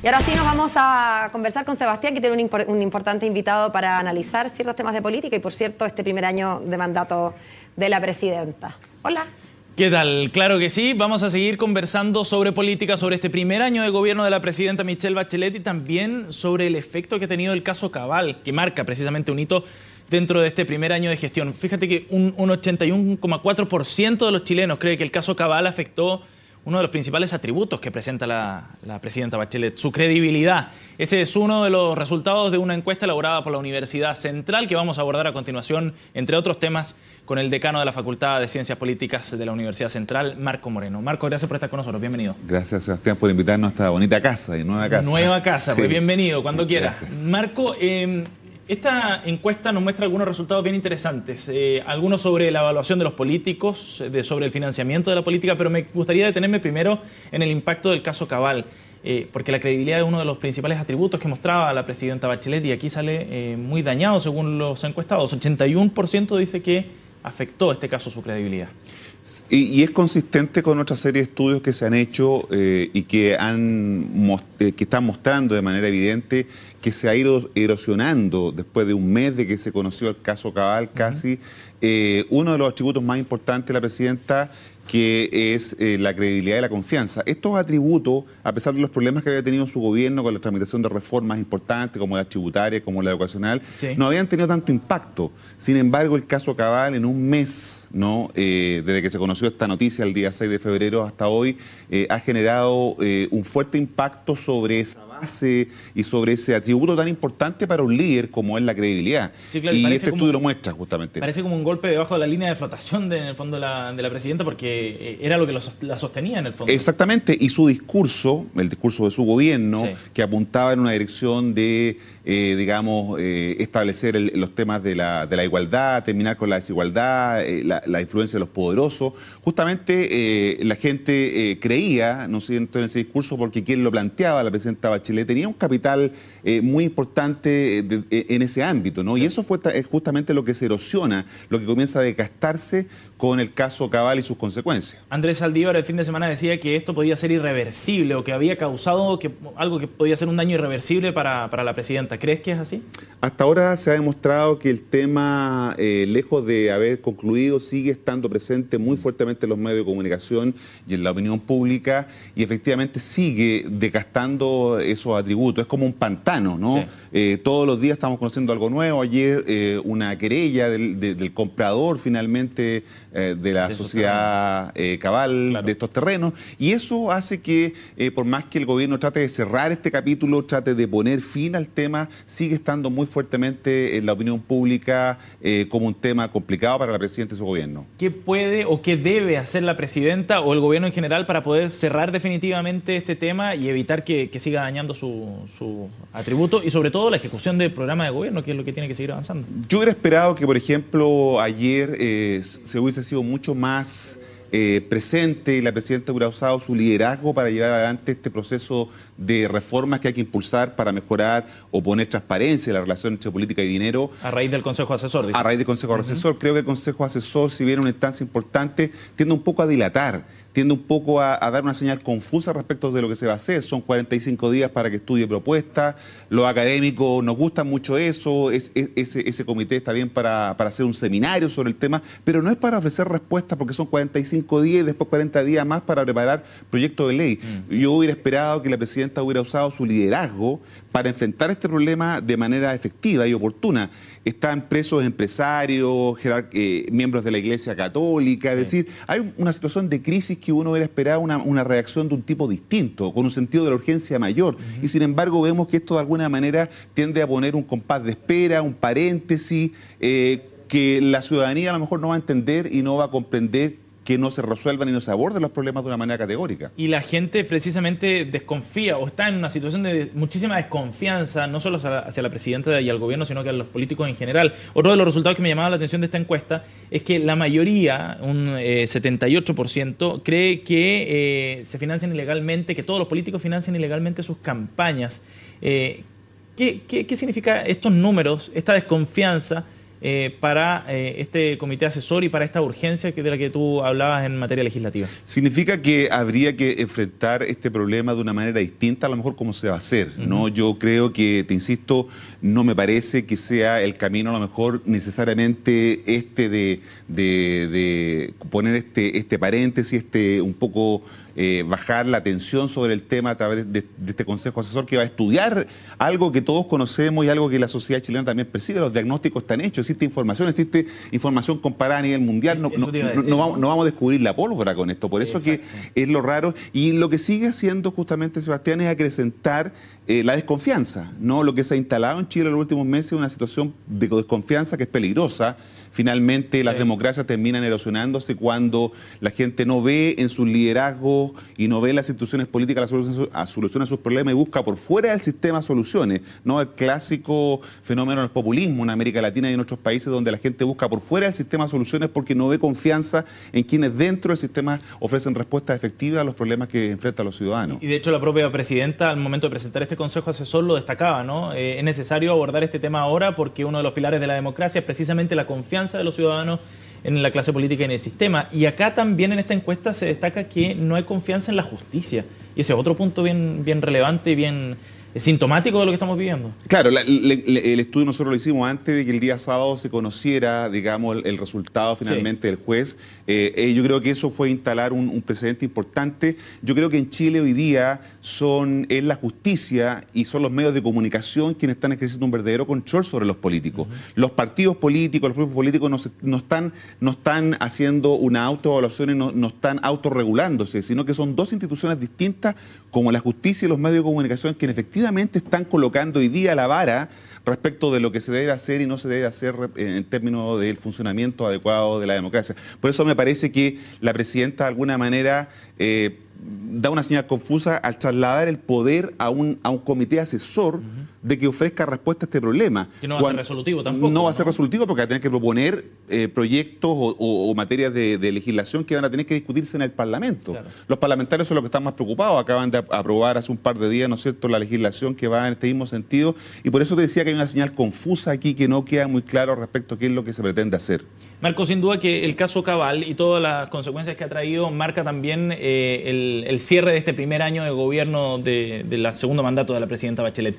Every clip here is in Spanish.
Y ahora sí nos vamos a conversar con Sebastián, que tiene un, importante invitado para analizar ciertos temas de política y, por cierto, este primer año de mandato de la presidenta. Hola. ¿Qué tal? Claro que sí. Vamos a seguir conversando sobre política, sobre este primer año de gobierno de la presidenta Michelle Bachelet y también sobre el efecto que ha tenido el caso Cabal, que marca precisamente un hito dentro de este primer año de gestión. Fíjate que un, un 81,4% de los chilenos cree que el caso Cabal afectó uno de los principales atributos que presenta la, presidenta Bachelet, su credibilidad. Ese es uno de los resultados de una encuesta elaborada por la Universidad Central que vamos a abordar a continuación, entre otros temas, con el decano de la Facultad de Ciencias Políticas de la Universidad Central, Marco Moreno. Marco, gracias por estar con nosotros, bienvenido. Gracias, Sebastián, por invitarnos a esta bonita casa y nueva casa. Nueva casa, pues bienvenido, cuando quiera. Marco, em, esta encuesta nos muestra algunos resultados bien interesantes, eh, algunos sobre la evaluación de los políticos, de, sobre el financiamiento de la política, pero me gustaría detenerme primero en el impacto del caso Cabal, eh, porque la credibilidad es uno de los principales atributos que mostraba la presidenta Bachelet y aquí sale eh, muy dañado según los encuestados. 81% dice que afectó este caso su credibilidad. Y, es consistente con otra serie de estudios que se han hecho eh, y que, han, eh, que están mostrando de manera evidente que se ha ido erosionando después de un mes de que se conoció el caso Cabal casi. Eh, uno de los atributos más importantes de la presidenta que es eh, la credibilidad y la confianza. Estos atributos, a pesar de los problemas que había tenido su gobierno con la tramitación de reformas importantes, como la tributaria, como la educacional, no habían tenido tanto impacto. Sin embargo, el caso Cabal, en un mes, ¿no? Eh, desde que se conoció esta noticia, el día 6 de febrero hasta hoy, eh, ha generado un fuerte impacto sobre esa base y sobre ese atributo tan importante para un líder como es la credibilidad. y, este estudio lo muestra, justamente. Parece como un golpe debajo de la línea de flotación de, fondo la, de la presidenta, porque eh, era lo que la sostenía en el fondo. Exactamente, y su discurso, el discurso de su gobierno, que apuntaba en una dirección de, eh, digamos, eh, establecer los temas de la, igualdad, terminar con la desigualdad, la, influencia de los poderosos, justamente la gente creía, ¿no sé en ese discurso, porque quien lo planteaba, la presidenta Bachelet, tenía un capital muy importante en ese ámbito, ¿no? Y eso fue justamente lo que se erosiona, lo que comienza a desgastarse con el caso Cabal y sus consecuencias. Andrés Saldívar el fin de semana decía que esto podía ser irreversible o que había causado que, algo que podía ser un daño irreversible para, la presidenta. ¿Crees que es así? Hasta ahora se ha demostrado que el tema, eh, lejos de haber concluido, sigue estando presente muy fuertemente en los medios de comunicación y en la opinión pública y efectivamente sigue decastando esos atributos. Es como un pantano, ¿no? Eh, todos los días estamos conociendo algo nuevo. Ayer eh, una querella del comprador finalmente eh, de la sociedad eh, cabal de estos terrenos. Y eso hace que, eh, por más que el gobierno trate de cerrar este capítulo, trate de poner fin al tema, sigue estando muy fuertemente en la opinión pública como un tema complicado para la presidenta y su gobierno. ¿Qué puede o qué debe hacer la presidenta o el gobierno en general para poder cerrar definitivamente este tema y evitar que, siga dañando su atributo y sobre todo la ejecución del programa de gobierno, que es lo que tiene que seguir avanzando? Yo hubiera esperado que, por ejemplo, ayer se hubiese ha sido mucho más eh, presente la presidenta hubiera usado su liderazgo para llevar adelante este proceso de reformas que hay que impulsar para mejorar o poner transparencia en la relación entre política y dinero. A raíz del Consejo Asesor. A raíz del Consejo Asesor. Creo que el Consejo Asesor, si bien una instancia importante, tiende un poco a dilatar tiende un poco a, dar una señal confusa respecto de lo que se va a hacer. Son 45 días para que estudie propuestas, los académicos nos gusta mucho eso, ese, comité está bien para, hacer un seminario sobre el tema, pero no es para ofrecer respuestas porque son 45 días y después 40 días más para preparar proyecto de ley. Mm. Yo hubiera esperado que la presidenta hubiera usado su liderazgo para enfrentar este problema de manera efectiva y oportuna están presos empresarios, eh, miembros de la Iglesia Católica, es decir, hay una situación de crisis que uno hubiera esperado una, reacción de un tipo distinto, con un sentido de la urgencia mayor, y sin embargo vemos que esto de alguna manera tiende a poner un compás de espera, un paréntesis, eh, que la ciudadanía a lo mejor no va a entender y no va a comprender que no se resuelvan y no se aborden los problemas de una manera categórica. Y la gente precisamente desconfía o está en una situación de muchísima desconfianza, no solo hacia la presidenta y al gobierno, sino que a los políticos en general. Otro de los resultados que me llamaba la atención de esta encuesta es que la mayoría, un 78%, eh, cree que eh, se financian ilegalmente, que todos los políticos financian ilegalmente sus campañas. Eh, ¿qué, qué, qué significa estos números, esta desconfianza? Eh, para eh, este comité asesor y para esta urgencia que, de la que tú hablabas en materia legislativa? Significa que habría que enfrentar este problema de una manera distinta, a lo mejor como se va a hacer. ¿no? Yo creo que, te insisto, no me parece que sea el camino a lo mejor necesariamente este de, poner este, este paréntesis, este un poco... Eh, bajar la tensión sobre el tema a través de, este consejo asesor que va a estudiar algo que todos conocemos y algo que la sociedad chilena también percibe. Los diagnósticos están hechos, existe información, existe información comparada a nivel mundial. No, no, vamos, a descubrir la pólvora con esto, por eso que es lo raro. Y lo que sigue haciendo justamente Sebastián es acrecentar eh, la desconfianza. ¿no? Lo que se ha instalado en Chile en los últimos meses es una situación de desconfianza que es peligrosa. Finalmente, las democracias terminan erosionándose cuando la gente no ve en sus liderazgos y no ve en las instituciones políticas la solución a, sus problemas y busca por fuera del sistema soluciones. No el clásico fenómeno del populismo en América Latina y en otros países donde la gente busca por fuera del sistema soluciones porque no ve confianza en quienes dentro del sistema ofrecen respuestas efectivas a los problemas que enfrentan los ciudadanos. Y de hecho la propia presidenta al momento de presentar este Consejo Asesor lo destacaba, ¿no? Eh, es necesario abordar este tema ahora porque uno de los pilares de la democracia es precisamente la confianza de los ciudadanos en la clase política y en el sistema. Y acá también en esta encuesta se destaca que no hay confianza en la justicia. Y ese es otro punto bien, bien relevante y bien es sintomático de lo que estamos viviendo. Claro, el estudio nosotros lo hicimos antes de que el día sábado se conociera, digamos, el, resultado finalmente del juez. Eh, eh, yo creo que eso fue instalar un, precedente importante. Yo creo que en Chile hoy día son es la justicia y son los medios de comunicación quienes están ejerciendo un verdadero control sobre los políticos. Los partidos políticos, los grupos políticos no, están, no están haciendo una autoevaluación y no, no están autorregulándose, sino que son dos instituciones distintas como la justicia y los medios de comunicación quienes efectivamente están colocando hoy día la vara respecto de lo que se debe hacer y no se debe hacer eh, en términos del funcionamiento adecuado de la democracia. Por eso me parece que la presidenta de alguna manera eh, da una señal confusa al trasladar el poder a un, a un comité asesor de que ofrezca respuesta a este problema. Que no va a ser resolutivo tampoco. No va a ser resolutivo porque va a tener que proponer eh, proyectos o, materias de, legislación que van a tener que discutirse en el Parlamento. Los parlamentarios son los que están más preocupados. Acaban de aprobar hace un par de días, ¿no es cierto?, la legislación que va en este mismo sentido. Y por eso te decía que hay una señal confusa aquí que no queda muy claro respecto a qué es lo que se pretende hacer. Marco, sin duda que el caso Cabal y todas las consecuencias que ha traído marca también... Eh, eh, el, cierre de este primer año de gobierno de, la segundo mandato de la presidenta Bachelet.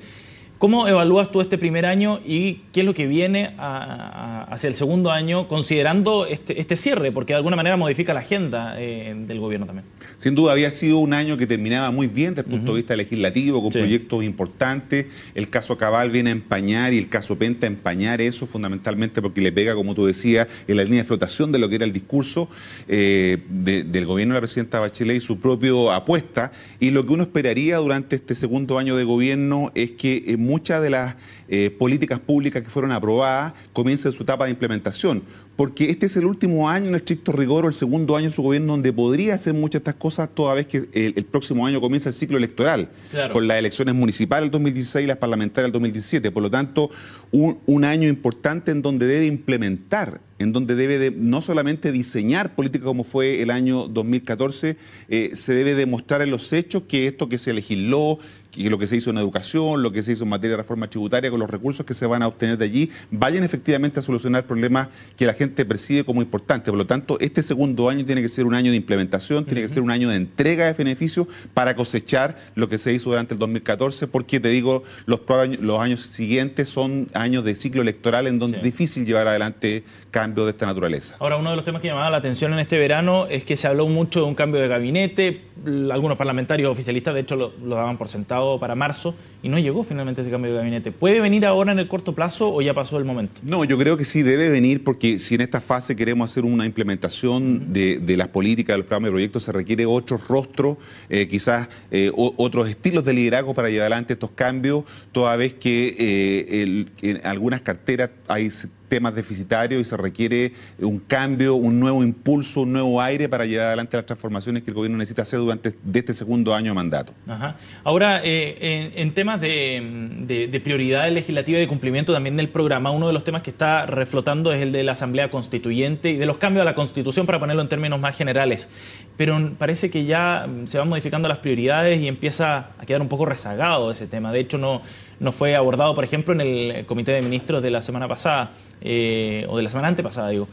¿Cómo evalúas tú este primer año y qué es lo que viene hacia el segundo año, considerando este, este, cierre? Porque de alguna manera modifica la agenda eh, del gobierno también. Sin duda había sido un año que terminaba muy bien desde el punto de vista legislativo, con proyectos importantes. El caso Cabal viene a empañar y el caso Penta a empañar eso fundamentalmente porque le pega, como tú decías, en la línea de flotación de lo que era el discurso eh, del gobierno de la presidenta Bachelet y su propia apuesta. Y lo que uno esperaría durante este segundo año de gobierno es que eh, muchas de las eh, políticas públicas que fueron aprobadas comiencen su etapa de implementación. Porque este es el último año en estricto rigor, o el segundo año de su gobierno, donde podría hacer muchas de estas cosas toda vez que el, próximo año comienza el ciclo electoral, con las elecciones municipales del 2016 y las parlamentarias del 2017. Por lo tanto, un, año importante en donde debe implementar en donde debe no solamente diseñar política como fue el año 2014, eh, se debe demostrar en los hechos que esto que se legisló, lo que se hizo en educación, lo que se hizo en materia de reforma tributaria, con los recursos que se van a obtener de allí, vayan efectivamente a solucionar problemas que la gente percibe como importantes. Por lo tanto, este segundo año tiene que ser un año de implementación, tiene que ser un año de entrega de beneficios para cosechar lo que se hizo durante el 2014, porque te digo, los, los años siguientes son años de ciclo electoral en donde es difícil llevar adelante cambio de esta naturaleza. Ahora, uno de los temas que llamaba la atención en este verano es que se habló mucho de un cambio de gabinete, algunos parlamentarios oficialistas de hecho lo, daban por sentado para marzo y no llegó finalmente ese cambio de gabinete. ¿Puede venir ahora en el corto plazo o ya pasó el momento? No, yo creo que sí debe venir porque si en esta fase queremos hacer una implementación de, las políticas, de los programas y proyectos, se requiere otro rostro, eh, quizás eh, otros estilos de liderazgo para llevar adelante estos cambios, toda vez que eh, en algunas carteras hay temas deficitarios y se requiere un cambio, un nuevo impulso, un nuevo aire para llevar adelante las transformaciones que el gobierno necesita hacer durante este segundo año de mandato. Ahora, eh, en, temas de, prioridades legislativas y de cumplimiento también del programa, uno de los temas que está reflotando es el de la Asamblea Constituyente y de los cambios a la Constitución, para ponerlo en términos más generales. Pero parece que ya mm, se van modificando las prioridades y empieza a quedar un poco rezagado ese tema. De hecho, no, no fue abordado, por ejemplo, en el eh, Comité de Ministros de la semana pasada. Eh, o de la semana antepasada, digo,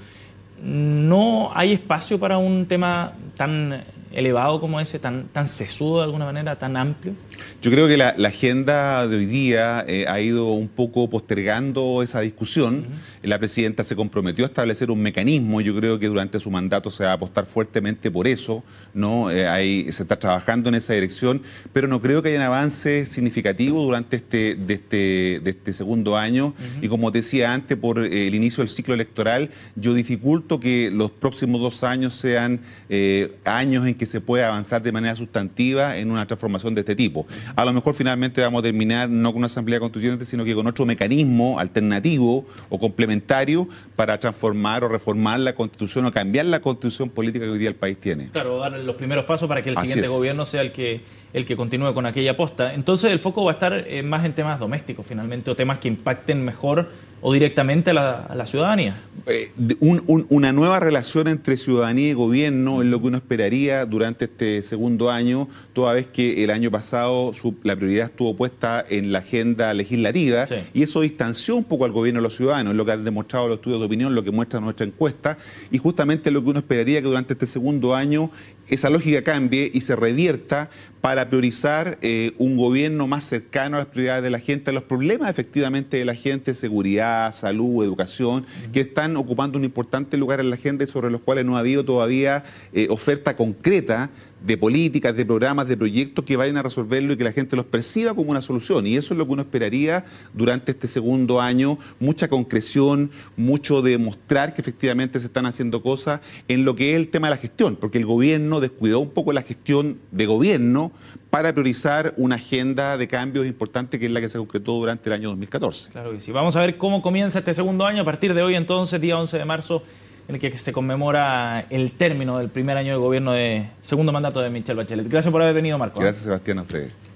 no hay espacio para un tema tan elevado como ese, tan, tan sesudo de alguna manera, tan amplio? Yo creo que la, agenda de hoy día eh, ha ido un poco postergando esa discusión. La presidenta se comprometió a establecer un mecanismo. Yo creo que durante su mandato se va a apostar fuertemente por eso. ¿no? hay, eh, se está trabajando en esa dirección, pero no creo que haya un avance significativo durante este, este, este, segundo año. Y como decía antes, por eh, el inicio del ciclo electoral, yo dificulto que los próximos dos años sean años en que se pueda avanzar de manera sustantiva en una transformación de este tipo. A lo mejor finalmente vamos a terminar no con una asamblea constituyente, sino que con otro mecanismo alternativo o complementario para transformar o reformar la constitución o cambiar la constitución política que hoy día el país tiene. Claro, dar los primeros pasos para que el siguiente gobierno sea el que, el que continúe con aquella aposta. Entonces el foco va a estar eh, más en temas domésticos finalmente o temas que impacten mejor o directamente a la, ciudadanía? Eh, una nueva relación entre ciudadanía y gobierno es lo que uno esperaría durante este segundo año, toda vez que el año pasado la prioridad estuvo puesta en la agenda legislativa y eso distanció un poco al gobierno de los ciudadanos, es lo que han demostrado los estudios de opinión, lo que muestra nuestra encuesta y justamente lo que uno esperaría que durante este segundo año esa lógica cambie y se revierta para priorizar eh, un gobierno más cercano a las prioridades de la gente, a los problemas efectivamente de la gente, seguridad, salud, educación, que están ocupando un importante lugar en la agenda y sobre los cuales no ha habido todavía eh, oferta concreta de políticas, de programas, de proyectos que vayan a resolverlo y que la gente los perciba como una solución. Y eso es lo que uno esperaría durante este segundo año, mucha concreción, mucho demostrar que efectivamente se están haciendo cosas en lo que es el tema de la gestión, porque el gobierno descuidó un poco la gestión de gobierno para priorizar una agenda de cambios importante que es la que se concretó durante el año 2014. Claro que sí. Vamos a ver cómo comienza este segundo año a partir de hoy entonces, día 11 de marzo en el que se conmemora el término del primer año de gobierno de segundo mandato de Michelle Bachelet. Gracias por haber venido, Marco. ¿eh? Gracias, Sebastián, a